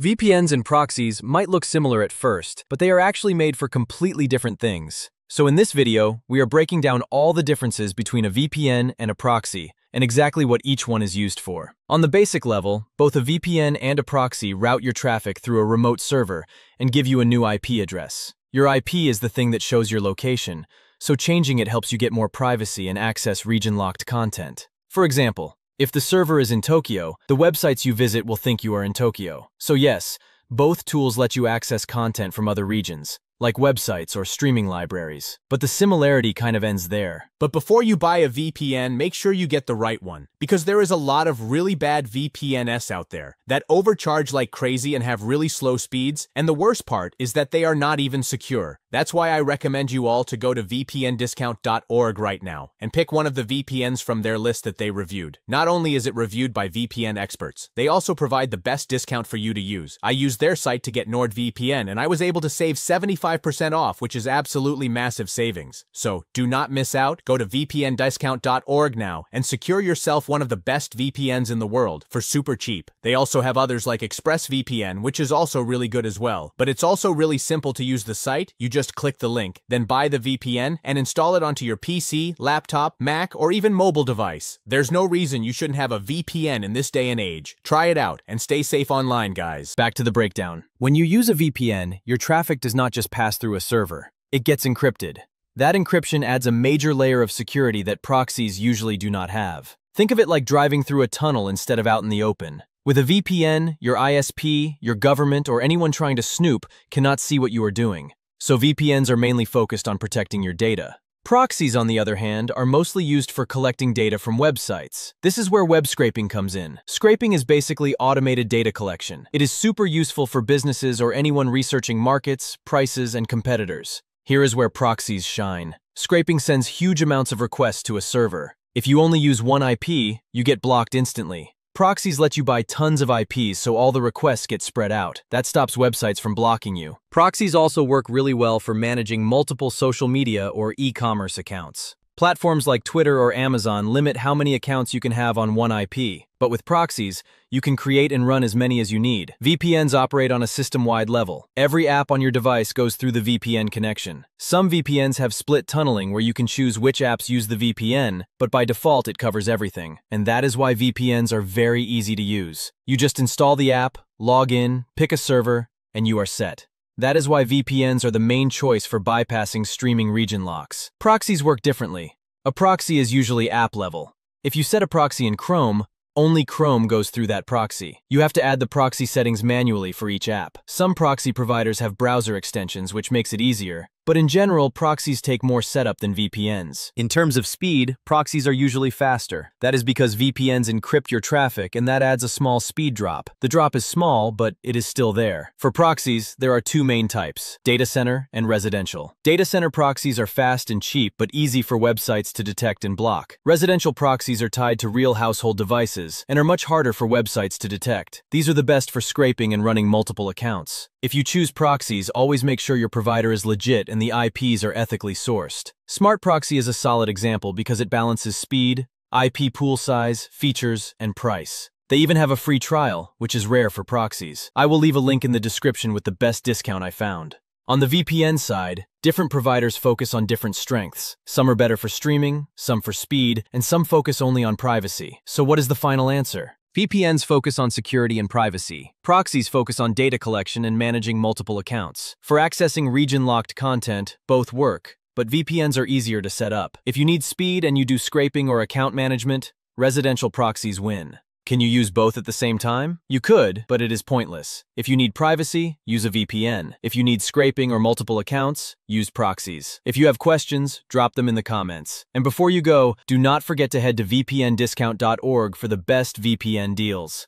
VPNs and proxies might look similar at first, but they are actually made for completely different things. So in this video, we are breaking down all the differences between a VPN and a proxy, and exactly what each one is used for. On the basic level, both a VPN and a proxy route your traffic through a remote server and give you a new IP address. Your IP is the thing that shows your location, so changing it helps you get more privacy and access region-locked content. For example, if the server is in Tokyo, the websites you visit will think you are in Tokyo. So yes, both tools let you access content from other regions like websites or streaming libraries. But the similarity kind of ends there. But before you buy a VPN, make sure you get the right one, because there is a lot of really bad VPNs out there that overcharge like crazy and have really slow speeds, and the worst part is that they are not even secure. That's why I recommend you all to go to vpndiscount.org right now and pick one of the VPNs from their list that they reviewed. Not only is it reviewed by VPN experts, they also provide the best discount for you to use. I used their site to get NordVPN, and I was able to save 75 25% off, which is absolutely massive savings. So do not miss out. Go to vpndiscount.org now and secure yourself one of the best VPNs in the world for super cheap. They also have others like ExpressVPN, which is also really good as well. But it's also really simple to use the site. You just click the link, then buy the VPN and install it onto your PC, laptop, Mac, or even mobile device. There's no reason you shouldn't have a VPN in this day and age. Try it out and stay safe online, guys. Back to the breakdown. When you use a VPN, your traffic does not just pass through a server. It gets encrypted. That encryption adds a major layer of security that proxies usually do not have. Think of it like driving through a tunnel instead of out in the open. With a VPN, your ISP, your government, or anyone trying to snoop cannot see what you are doing. So VPNs are mainly focused on protecting your data. Proxies, on the other hand, are mostly used for collecting data from websites. This is where web scraping comes in. Scraping is basically automated data collection. It is super useful for businesses or anyone researching markets, prices, and competitors. Here is where proxies shine. Scraping sends huge amounts of requests to a server. If you only use one IP, you get blocked instantly. Proxies let you buy tons of IPs so all the requests get spread out. That stops websites from blocking you. Proxies also work really well for managing multiple social media or e-commerce accounts. Platforms like Twitter or Amazon limit how many accounts you can have on one IP, but with proxies, you can create and run as many as you need. VPNs operate on a system-wide level. Every app on your device goes through the VPN connection. Some VPNs have split tunneling where you can choose which apps use the VPN, but by default it covers everything. And that is why VPNs are very easy to use. You just install the app, log in, pick a server, and you are set. That is why VPNs are the main choice for bypassing streaming region locks. Proxies work differently. A proxy is usually app level. If you set a proxy in Chrome, only Chrome goes through that proxy. You have to add the proxy settings manually for each app. Some proxy providers have browser extensions, which makes it easier, but in general, proxies take more setup than VPNs. In terms of speed, proxies are usually faster. That is because VPNs encrypt your traffic and that adds a small speed drop. The drop is small, but it is still there. For proxies, there are two main types, data center and residential. Data center proxies are fast and cheap, but easy for websites to detect and block. Residential proxies are tied to real household devices and are much harder for websites to detect. These are the best for scraping and running multiple accounts. If you choose proxies, always make sure your provider is legit and and the IPs are ethically sourced. Smart Proxy is a solid example because it balances speed, IP pool size, features, and price. They even have a free trial, which is rare for proxies. I will leave a link in the description with the best discount I found. On the VPN side, different providers focus on different strengths. Some are better for streaming, some for speed, and some focus only on privacy. So what is the final answer? VPNs focus on security and privacy. Proxies focus on data collection and managing multiple accounts. For accessing region-locked content, both work, but VPNs are easier to set up. If you need speed and you do scraping or account management, residential proxies win. Can you use both at the same time? You could, but it is pointless. If you need privacy, use a VPN. If you need scraping or multiple accounts, use proxies. If you have questions, drop them in the comments. And before you go, do not forget to head to vpndiscount.org for the best VPN deals.